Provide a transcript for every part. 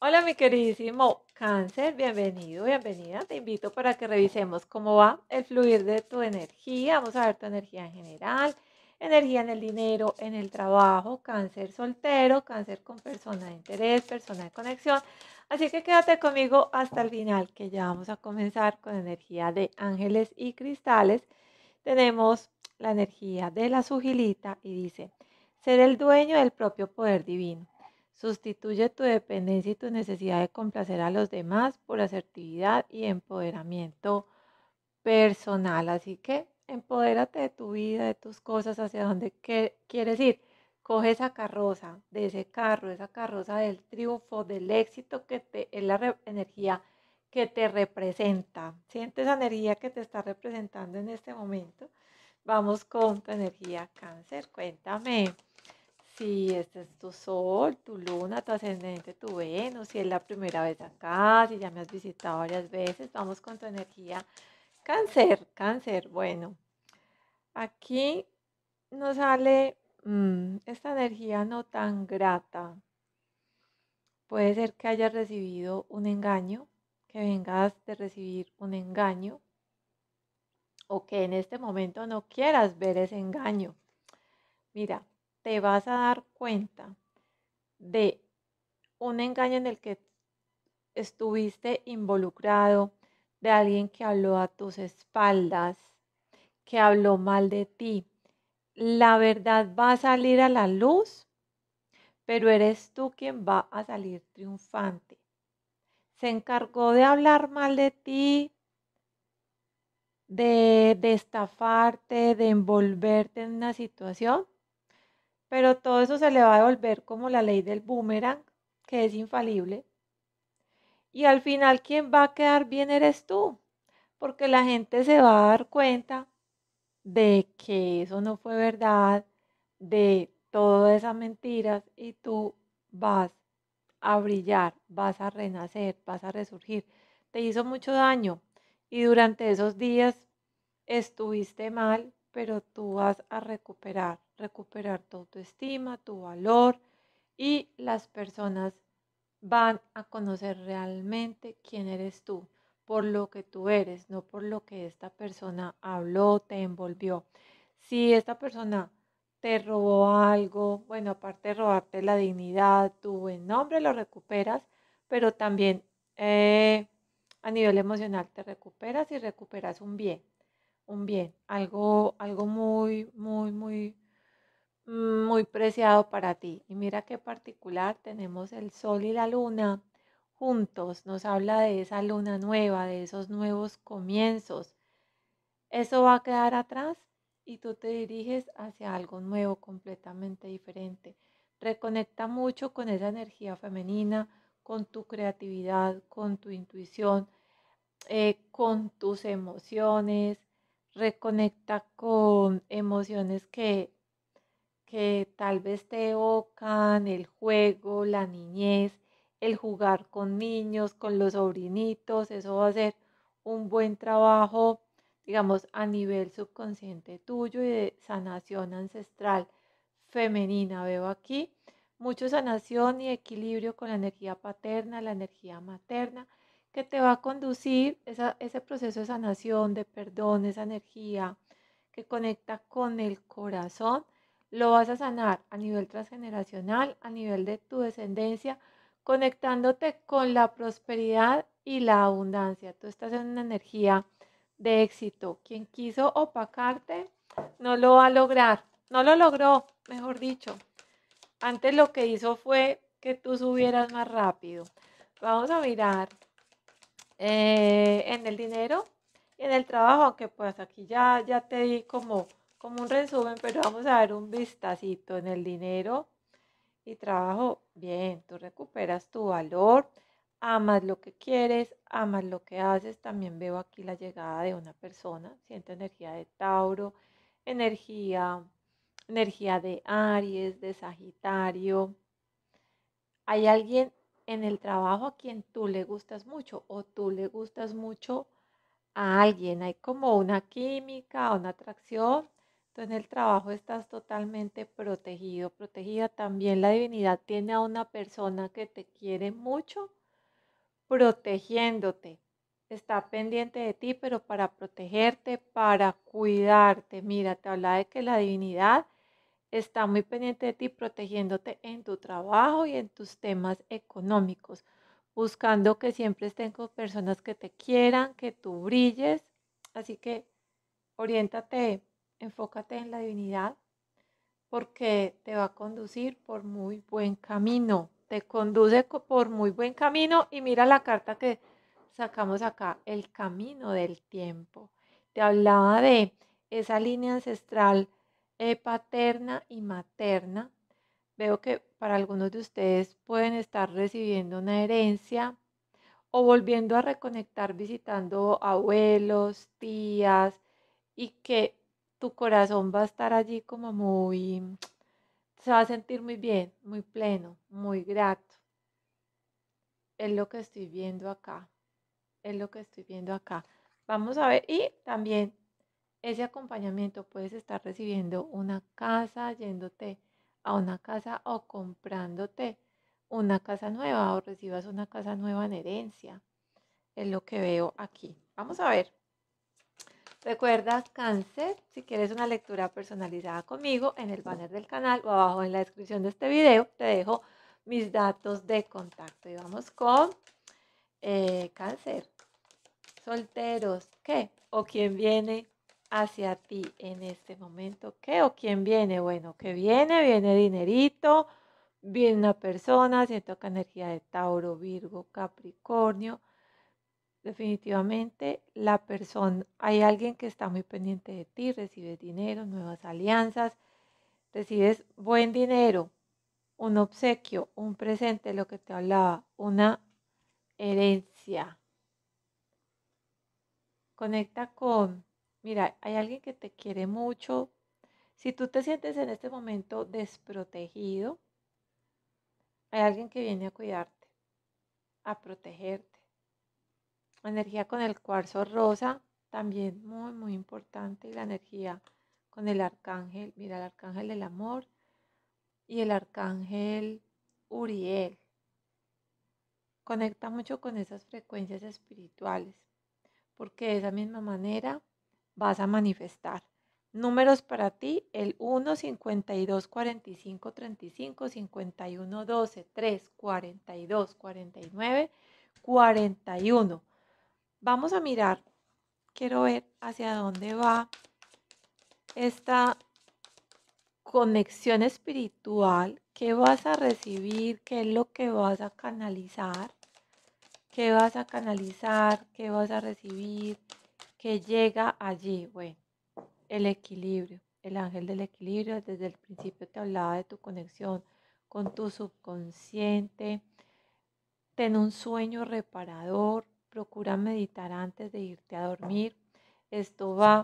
Hola mi queridísimo cáncer, bienvenido, bienvenida. Te invito para que revisemos cómo va el fluir de tu energía. Vamos a ver tu energía en general, energía en el dinero, en el trabajo, cáncer soltero, cáncer con persona de interés, persona de conexión. Así que quédate conmigo hasta el final, que ya vamos a comenzar con energía de ángeles y cristales. Tenemos la energía de la sugilita y dice, ser el dueño del propio poder divino Sustituye tu dependencia y tu necesidad de complacer a los demás por asertividad y empoderamiento personal. Así que empodérate de tu vida, de tus cosas, hacia dónde quieres ir. Coge esa carroza, de ese carro, esa carroza del triunfo, del éxito que te, es la energía que te representa. Siente esa energía que te está representando en este momento. Vamos con tu energía cáncer. Cuéntame si este es tu sol, tu luna, tu ascendente, tu Venus, si es la primera vez acá, si ya me has visitado varias veces, vamos con tu energía. Cáncer, cáncer, bueno, aquí nos sale mm, esta energía no tan grata. Puede ser que hayas recibido un engaño, que vengas de recibir un engaño o que en este momento no quieras ver ese engaño. Mira, te vas a dar cuenta de un engaño en el que estuviste involucrado, de alguien que habló a tus espaldas, que habló mal de ti. La verdad va a salir a la luz, pero eres tú quien va a salir triunfante. Se encargó de hablar mal de ti, de, estafarte, de envolverte en una situación pero todo eso se le va a devolver como la ley del boomerang, que es infalible. Y al final, quien va a quedar bien eres tú, porque la gente se va a dar cuenta de que eso no fue verdad, de todas esas mentiras, y tú vas a brillar, vas a renacer, vas a resurgir. Te hizo mucho daño y durante esos días estuviste mal, pero tú vas a recuperar recuperar tu autoestima, tu valor y las personas van a conocer realmente quién eres tú, por lo que tú eres, no por lo que esta persona habló, te envolvió. Si esta persona te robó algo, bueno, aparte de robarte la dignidad, tu buen nombre lo recuperas, pero también eh, a nivel emocional te recuperas y recuperas un bien, un bien, algo, algo muy, muy, muy muy preciado para ti. Y mira qué particular, tenemos el sol y la luna juntos, nos habla de esa luna nueva, de esos nuevos comienzos. Eso va a quedar atrás y tú te diriges hacia algo nuevo, completamente diferente. Reconecta mucho con esa energía femenina, con tu creatividad, con tu intuición, eh, con tus emociones. Reconecta con emociones que que tal vez te evocan el juego, la niñez, el jugar con niños, con los sobrinitos, eso va a ser un buen trabajo, digamos, a nivel subconsciente tuyo y de sanación ancestral femenina. Veo aquí mucho sanación y equilibrio con la energía paterna, la energía materna, que te va a conducir ese proceso de sanación, de perdón, esa energía que conecta con el corazón lo vas a sanar a nivel transgeneracional, a nivel de tu descendencia, conectándote con la prosperidad y la abundancia. Tú estás en una energía de éxito. Quien quiso opacarte no lo va a lograr, no lo logró, mejor dicho. Antes lo que hizo fue que tú subieras más rápido. Vamos a mirar eh, en el dinero y en el trabajo, aunque pues aquí ya, ya te di como como un resumen, pero vamos a dar un vistacito en el dinero y trabajo. Bien, tú recuperas tu valor, amas lo que quieres, amas lo que haces. También veo aquí la llegada de una persona, siento energía de Tauro, energía, energía de Aries, de Sagitario. Hay alguien en el trabajo a quien tú le gustas mucho o tú le gustas mucho a alguien. Hay como una química, una atracción en el trabajo estás totalmente protegido, protegida. También la divinidad tiene a una persona que te quiere mucho protegiéndote. Está pendiente de ti, pero para protegerte, para cuidarte. Mira, te habla de que la divinidad está muy pendiente de ti, protegiéndote en tu trabajo y en tus temas económicos, buscando que siempre estén con personas que te quieran, que tú brilles. Así que oriéntate enfócate en la divinidad porque te va a conducir por muy buen camino. Te conduce por muy buen camino y mira la carta que sacamos acá, el camino del tiempo. Te hablaba de esa línea ancestral eh, paterna y materna. Veo que para algunos de ustedes pueden estar recibiendo una herencia o volviendo a reconectar visitando abuelos, tías y que tu corazón va a estar allí como muy, se va a sentir muy bien, muy pleno, muy grato. Es lo que estoy viendo acá, es lo que estoy viendo acá. Vamos a ver, y también ese acompañamiento puedes estar recibiendo una casa, yéndote a una casa o comprándote una casa nueva o recibas una casa nueva en herencia. Es lo que veo aquí. Vamos a ver. Recuerdas cáncer, si quieres una lectura personalizada conmigo, en el banner del canal o abajo en la descripción de este video te dejo mis datos de contacto. Y vamos con eh, cáncer, solteros, ¿qué? ¿O quién viene hacia ti en este momento? ¿Qué? ¿O quién viene? Bueno, ¿qué viene, viene dinerito, viene una persona, siento que energía de Tauro, Virgo, Capricornio Definitivamente la persona, hay alguien que está muy pendiente de ti, recibes dinero, nuevas alianzas, recibes buen dinero, un obsequio, un presente, lo que te hablaba, una herencia. Conecta con, mira, hay alguien que te quiere mucho. Si tú te sientes en este momento desprotegido, hay alguien que viene a cuidarte, a protegerte energía con el cuarzo rosa, también muy, muy importante. Y la energía con el arcángel, mira, el arcángel del amor y el arcángel Uriel. Conecta mucho con esas frecuencias espirituales, porque de esa misma manera vas a manifestar. Números para ti, el 1, 52, 45, 35, 51, 12, 3, 42, 49, 41. Vamos a mirar, quiero ver hacia dónde va esta conexión espiritual, qué vas a recibir, qué es lo que vas a canalizar, qué vas a canalizar, qué vas a recibir, qué llega allí. Bueno, el equilibrio, el ángel del equilibrio, desde el principio te hablaba de tu conexión con tu subconsciente, ten un sueño reparador, procura meditar antes de irte a dormir. Esto va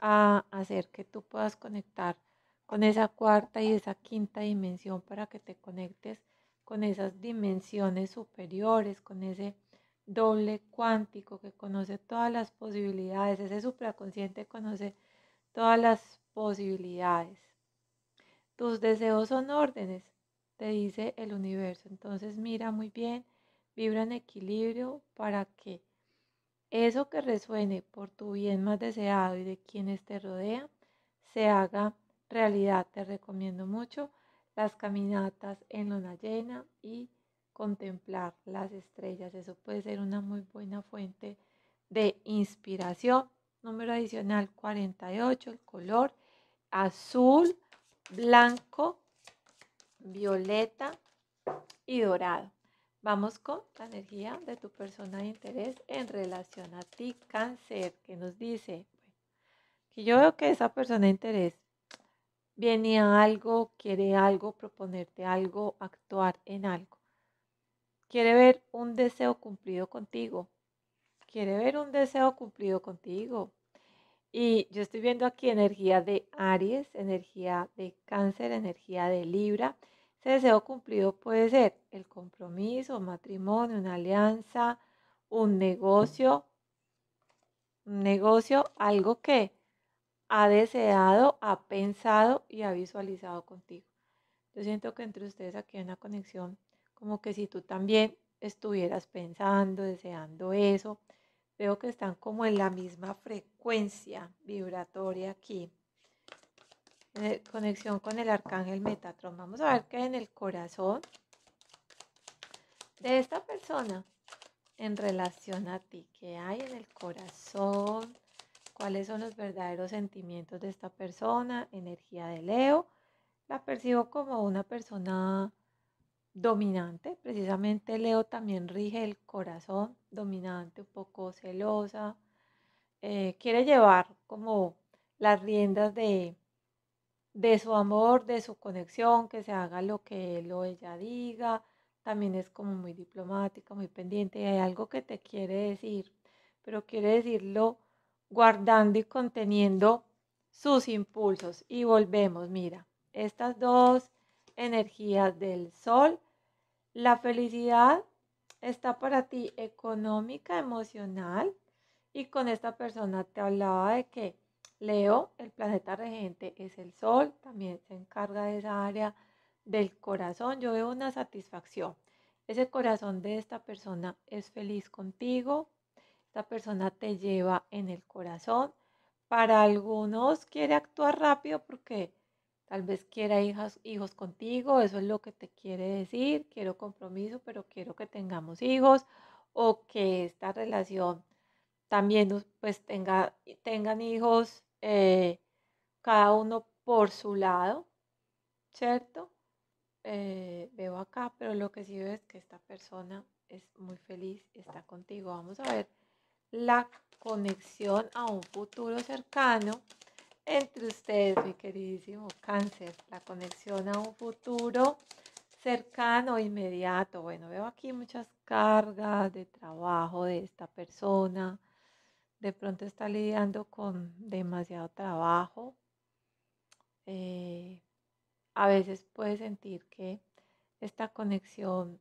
a hacer que tú puedas conectar con esa cuarta y esa quinta dimensión para que te conectes con esas dimensiones superiores, con ese doble cuántico que conoce todas las posibilidades, ese supraconsciente conoce todas las posibilidades. Tus deseos son órdenes, te dice el universo. Entonces mira muy bien vibra en equilibrio para que eso que resuene por tu bien más deseado y de quienes te rodean se haga realidad. Te recomiendo mucho las caminatas en luna llena y contemplar las estrellas. Eso puede ser una muy buena fuente de inspiración. Número adicional 48, el color azul, blanco, violeta y dorado. Vamos con la energía de tu persona de interés en relación a ti, cáncer, que nos dice, que yo veo que esa persona de interés viene a algo, quiere algo, proponerte algo, actuar en algo. Quiere ver un deseo cumplido contigo. Quiere ver un deseo cumplido contigo. Y yo estoy viendo aquí energía de Aries, energía de cáncer, energía de Libra ese deseo cumplido puede ser el compromiso, matrimonio, una alianza, un negocio, un negocio, algo que ha deseado, ha pensado y ha visualizado contigo. Yo siento que entre ustedes aquí hay una conexión, como que si tú también estuvieras pensando, deseando eso, veo que están como en la misma frecuencia vibratoria aquí. Eh, conexión con el arcángel Metatron. Vamos a ver qué hay en el corazón de esta persona en relación a ti, qué hay en el corazón, cuáles son los verdaderos sentimientos de esta persona, energía de Leo. La percibo como una persona dominante, precisamente Leo también rige el corazón, dominante, un poco celosa, eh, quiere llevar como las riendas de de su amor, de su conexión, que se haga lo que él o ella diga. También es como muy diplomática, muy pendiente y hay algo que te quiere decir, pero quiere decirlo guardando y conteniendo sus impulsos. Y volvemos, mira, estas dos energías del sol, la felicidad está para ti económica, emocional, y con esta persona te hablaba de que Leo, el planeta regente, es el Sol, también se encarga de esa área del corazón. Yo veo una satisfacción. Ese corazón de esta persona es feliz contigo. Esta persona te lleva en el corazón. Para algunos quiere actuar rápido porque tal vez quiera hijas, hijos contigo. Eso es lo que te quiere decir. Quiero compromiso, pero quiero que tengamos hijos o que esta relación también pues tenga, tengan hijos eh, cada uno por su lado, ¿cierto? Eh, veo acá, pero lo que sí veo es que esta persona es muy feliz, está contigo. Vamos a ver la conexión a un futuro cercano entre ustedes, mi queridísimo cáncer. La conexión a un futuro cercano, inmediato. Bueno, veo aquí muchas cargas de trabajo de esta persona, de pronto está lidiando con demasiado trabajo. Eh, a veces puede sentir que esta conexión,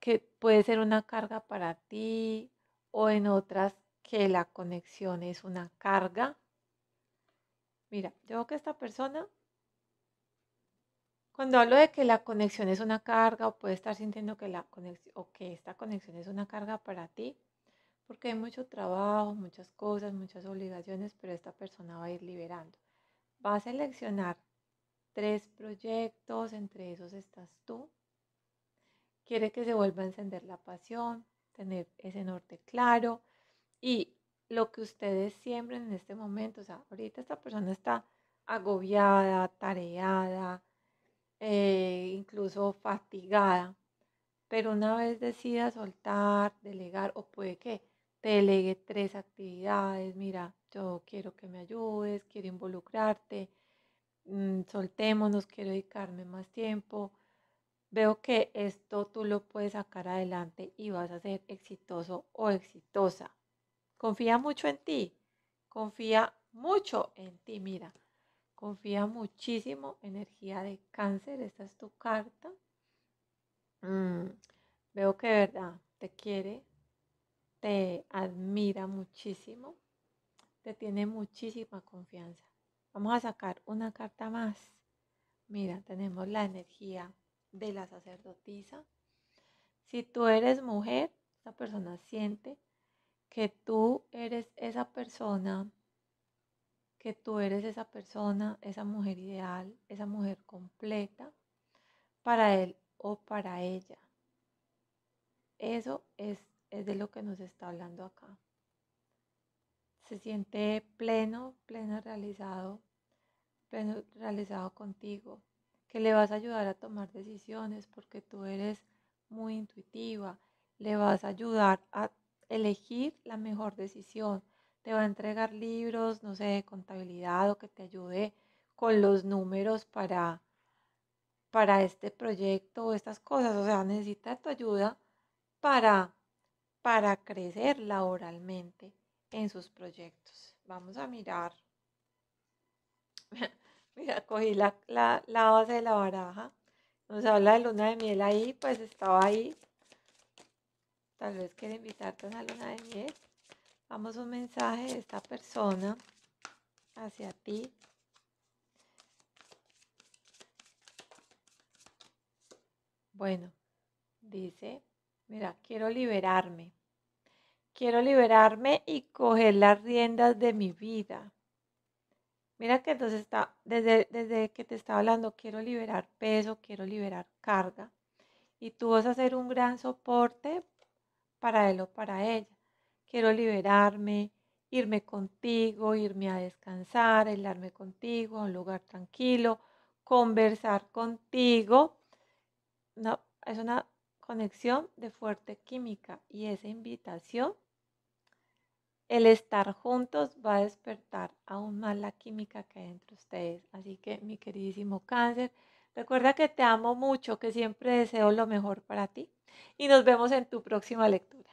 que puede ser una carga para ti o en otras que la conexión es una carga. Mira, yo creo que esta persona, cuando hablo de que la conexión es una carga o puede estar sintiendo que, la conexión, o que esta conexión es una carga para ti, porque hay mucho trabajo, muchas cosas, muchas obligaciones, pero esta persona va a ir liberando. Va a seleccionar tres proyectos, entre esos estás tú. Quiere que se vuelva a encender la pasión, tener ese norte claro y lo que ustedes siembren en este momento, o sea, ahorita esta persona está agobiada, tareada, eh, incluso fatigada, pero una vez decida soltar, delegar, o puede que te delegue tres actividades, mira, yo quiero que me ayudes, quiero involucrarte, mm, soltémonos, quiero dedicarme más tiempo. Veo que esto tú lo puedes sacar adelante y vas a ser exitoso o exitosa. Confía mucho en ti, confía mucho en ti, mira. Confía muchísimo, energía de cáncer, esta es tu carta. Mm, veo que de verdad te quiere, te admira muchísimo, te tiene muchísima confianza. Vamos a sacar una carta más. Mira, tenemos la energía de la sacerdotisa. Si tú eres mujer, la persona siente que tú eres esa persona, que tú eres esa persona, esa mujer ideal, esa mujer completa para él o para ella. Eso es es de lo que nos está hablando acá. Se siente pleno, pleno realizado, pleno realizado contigo, que le vas a ayudar a tomar decisiones porque tú eres muy intuitiva, le vas a ayudar a elegir la mejor decisión, te va a entregar libros, no sé, de contabilidad o que te ayude con los números para, para este proyecto o estas cosas. O sea, necesita tu ayuda para para crecer laboralmente en sus proyectos. Vamos a mirar. Mira, cogí la, la, base de la baraja. Nos habla de luna de miel ahí, pues estaba ahí. Tal vez quiere invitarte a una luna de miel. Vamos un mensaje de esta persona hacia ti. Bueno, dice Mira, quiero liberarme. Quiero liberarme y coger las riendas de mi vida. Mira que entonces está, desde, desde que te estaba hablando, quiero liberar peso, quiero liberar carga. Y tú vas a ser un gran soporte para él o para ella. Quiero liberarme, irme contigo, irme a descansar, aislarme contigo, a un lugar tranquilo, conversar contigo. No, es una conexión de fuerte química y esa invitación, el estar juntos va a despertar aún más la química que hay entre ustedes. Así que mi queridísimo cáncer, recuerda que te amo mucho, que siempre deseo lo mejor para ti y nos vemos en tu próxima lectura.